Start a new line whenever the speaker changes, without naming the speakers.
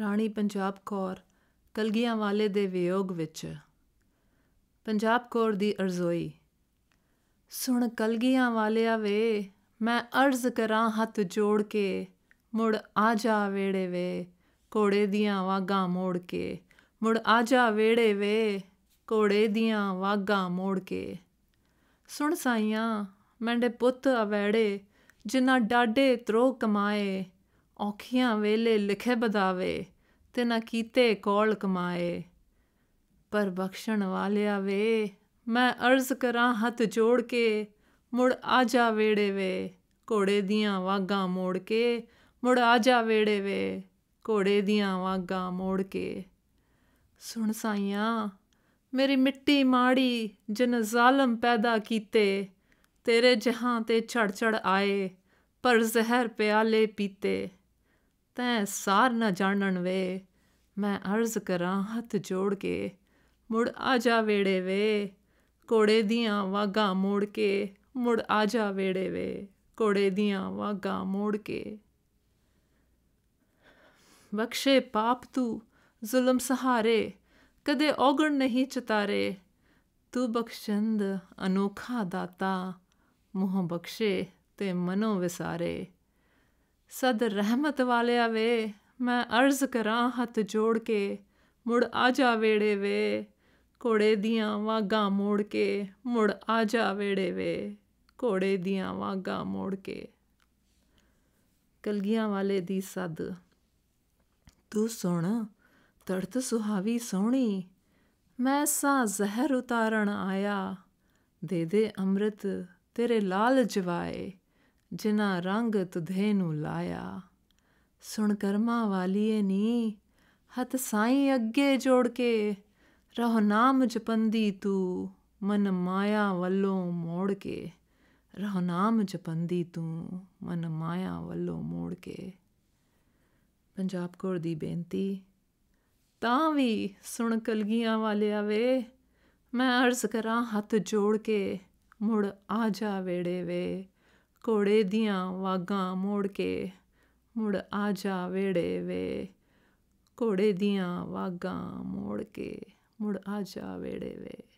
ਰਾਣੀ ਪੰਜਾਬ ਕੌਰ ਕਲਗੀਆਂ ਵਾਲੇ ਦੇ ਵਿਯੋਗ ਵਿੱਚ ਪੰਜਾਬ ਕੌਰ ਦੀ ਅਰਜ਼ੋਈ ਸੁਣ ਕਲਗੀਆਂ ਵਾਲਿਆ ਵੇ ਮੈਂ ਅਰਜ਼ ਕਰਾਂ ਹੱਥ ਜੋੜ ਕੇ ਮੁੜ ਆ ਜਾ ਵੇੜੇ ਵੇ ਕੋੜੇ ਦੀਆਂ ਵਾਗਾ ਮੋੜ ਕੇ ਮੁੜ ਆ ਜਾ ਵੇੜੇ ਵੇ ਕੋੜੇ ਦੀਆਂ ਵਾਗਾ ਮੋੜ ਕੇ ਸੁਣ ਸਾਈਆਂ ਮੈਂ ਦੇ ਪੁੱਤ ਅਵੇੜੇ ਜਿਨ੍ਹਾਂ ਡਾਡੇ ਤਰੋ ਕਮਾਏ ਔਖੀਆਂ ਵੇਲੇ ਲਿਖੇ ਬਦਾਵੇ ਤੇ ਨਾ ਕੀਤੇ ਕੋਲ ਕਮਾਏ ਪਰ ਬਖਸ਼ਣ ਵਾਲਿਆ ਵੇ ਮੈਂ ਅਰਜ਼ ਕਰਾਂ ਹੱਥ ਜੋੜ ਕੇ ਮੁੜ ਆ ਜਾ ਵੇੜੇ ਵੇ ਘੋੜੇ ਦੀਆਂ ਵਾਗਾ ਮੋੜ ਕੇ ਮੁੜ ਆ ਜਾ ਵੇੜੇ ਵੇ ਘੋੜੇ ਦੀਆਂ ਵਾਗਾ ਮੋੜ ਕੇ ਸੁਣ ਸਾਈਆਂ ਮੇਰੀ ਮਿੱਟੀ ਮਾੜੀ ਜਿਨ ਜ਼ਾਲਮ ਪੈਦਾ ਕੀਤੇ ਤੇਰੇ ਜਹਾਂ ਤੇ ਛੜ ਛੜ ਆਏ ਪਰ ਜ਼ਹਿਰ ਪਿਆਲੇ ਪੀਤੇ ਤੈ ਸਾਰ ਨਾ ਜਾਣਨ ਵੇ ਮੈਂ ਅਰਜ਼ ਕਰਾਂ ਹੱਥ ਜੋੜ ਕੇ ਮੁੜ ਆ ਜਾ ਵੇੜੇ ਵੇ ਕੋੜੇ ਦੀਆਂ ਵਾਗਾ ਮੋੜ ਕੇ ਮੁੜ ਆ ਜਾ ਵੇੜੇ ਵੇ ਕੋੜੇ ਦੀਆਂ ਵਾਗਾ ਮੋੜ ਕੇ ਬਖਸ਼ੇ ਪਾਪ ਤੂੰ ਜ਼ੁਲਮ ਸਹਾਰੇ ਕਦੇ ਔਗਣ ਨਹੀਂ ਚਤਾਰੇ ਤੂੰ ਬਖਸ਼ੰਦ ਅਨੋਖਾ ਦਾਤਾ ਮੋਹ ਬਖਸ਼ੇ ਤੇ ਮਨੋ ਵਿਸਾਰੇ ਸਦ ਰਹਿਮਤ ਵਾਲਿਆ ਵੇ ਮੈਂ ਅਰਜ਼ ਕਰਾਂ ਹੱਥ ਜੋੜ ਕੇ ਮੁੜ ਆ ਜਾ ਵੇੜੇ ਵੇ ਕੋੜੇ ਦੀਆਂ ਵਾਗਾ ਮੋੜ ਕੇ ਮੁੜ ਆ ਜਾ ਵੇੜੇ ਵੇ ਕੋੜੇ ਦੀਆਂ ਵਾਗਾ ਮੋੜ ਕੇ ਕਲਗੀਆਂ ਵਾਲੇ ਦੀ ਸਦ ਤੂੰ ਸੁਣ ਤੜਤ ਸੁਹਾਵੀ ਸੋਹਣੀ ਮੈਂ ਸਾ ਜ਼ਹਿਰ ਉਤਾਰਨ ਆਇਆ ਦੇ ਦੇ ਅੰਮ੍ਰਿਤ ਤੇਰੇ ਲਾਲ ਜਵਾਏ ਜਿਨ੍ਹਾਂ ਰੰਗ ਤੁਧੇ ਨੂੰ ਲਾਇਆ ਸੁਣ ਕਰਮਾ ਵਾਲੀਏ ਨੀ ਹੱਥ ਸਾਈ ਅੱਗੇ ਜੋੜ ਕੇ ਰਹੁ ਨਾਮ ਜਪੰਦੀ ਤੂੰ ਮਨ ਮਾਇਆ ਵੱਲੋਂ ਮੋੜ ਕੇ ਰਹੁ ਨਾਮ ਜਪੰਦੀ ਤੂੰ ਮਨ ਮਾਇਆ ਵੱਲੋਂ ਮੋੜ ਕੇ ਪੰਜਾਬ ਕੋਰ ਦੀ ਬੇਨਤੀ ਤਾਂ ਵੀ ਸੁਣ ਕਲਗੀਆਂ ਵਾਲਿਆ ਵੇ ਮੈਂ ਅਰਜ਼ ਕਰਾਂ ਹੱਥ ਜੋੜ ਕੇ ਮੁੜ ਆ ਜਾ ਵੇੜੇ ਵੇ ਘੋੜੇ ਦੀਆਂ ਵਾਗਾਂ ਮੋੜ ਕੇ ਮੁੜ ਆ ਜਾ ਵੇੜੇ ਵੇ ਘੋੜੇ ਦੀਆਂ ਵਾਗਾਂ ਮੋੜ ਕੇ ਮੁੜ ਆ ਜਾ ਵੇੜੇ ਵੇ